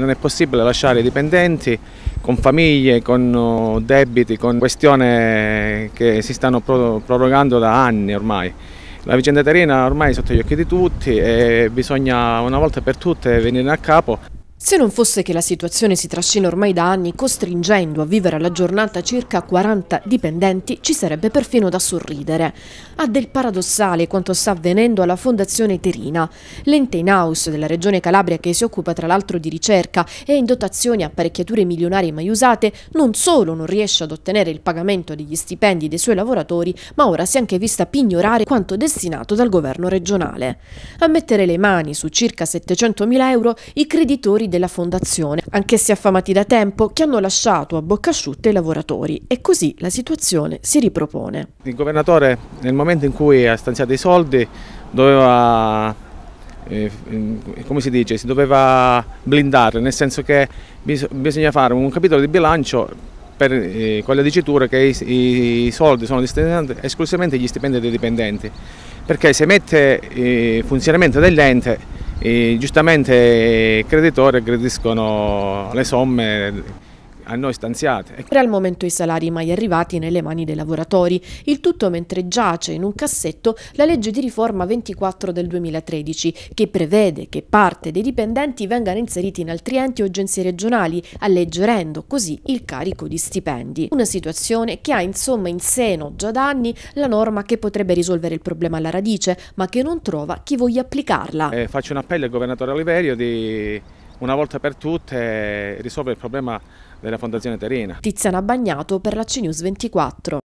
Non è possibile lasciare i dipendenti con famiglie, con oh, debiti, con questioni che si stanno prorogando da anni ormai. La vicenda Terina ormai è sotto gli occhi di tutti e bisogna una volta per tutte venire a capo. Se non fosse che la situazione si trascina ormai da anni costringendo a vivere alla giornata circa 40 dipendenti, ci sarebbe perfino da sorridere. Ha del paradossale quanto sta avvenendo alla Fondazione Terina, l'ente in house della Regione Calabria che si occupa tra l'altro di ricerca e in dotazioni apparecchiature milionarie mai usate, non solo non riesce ad ottenere il pagamento degli stipendi dei suoi lavoratori, ma ora si è anche vista pignorare quanto destinato dal governo regionale. A mettere le mani su circa 700.000 euro i creditori della fondazione, anch'essi affamati da tempo, che hanno lasciato a bocca asciutta i lavoratori e così la situazione si ripropone. Il governatore nel momento in cui ha stanziato i soldi doveva eh, come si dice, si doveva blindare, nel senso che bis bisogna fare un capitolo di bilancio per, eh, con le diciture che i, i soldi sono destinati esclusivamente agli stipendi dei dipendenti, perché se mette eh, funzionamento dell'ente giustamente i eh, creditori aggrediscono le somme a noi stanziate. Era al momento i salari mai arrivati nelle mani dei lavoratori, il tutto mentre giace in un cassetto la legge di riforma 24 del 2013 che prevede che parte dei dipendenti vengano inseriti in altri enti o agenzie regionali, alleggerendo così il carico di stipendi. Una situazione che ha insomma in seno già da anni la norma che potrebbe risolvere il problema alla radice, ma che non trova chi voglia applicarla. Eh, faccio un appello al governatore Oliverio di una volta per tutte risolve il problema della Fondazione Terena. Tiziana Bagnato per la CNews 24.